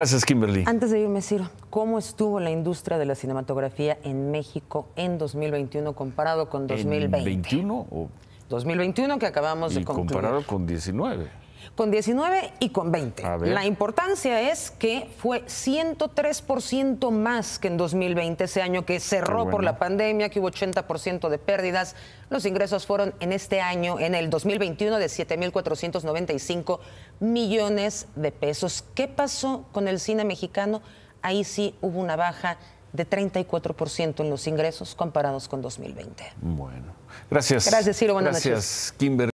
Gracias, Kimberly. Antes de irme, Ciro, ¿cómo estuvo la industria de la cinematografía en México en 2021 comparado con 2020? ¿En o 2021 que acabamos de comparar con 19 con 19 y con 20. La importancia es que fue 103% más que en 2020, ese año que cerró por la pandemia, que hubo 80% de pérdidas. Los ingresos fueron en este año, en el 2021, de 7.495 millones de pesos. ¿Qué pasó con el cine mexicano? Ahí sí hubo una baja de 34% en los ingresos comparados con 2020. Bueno, gracias. Gracias, Ciro. Buenas gracias, noches. Kimberly.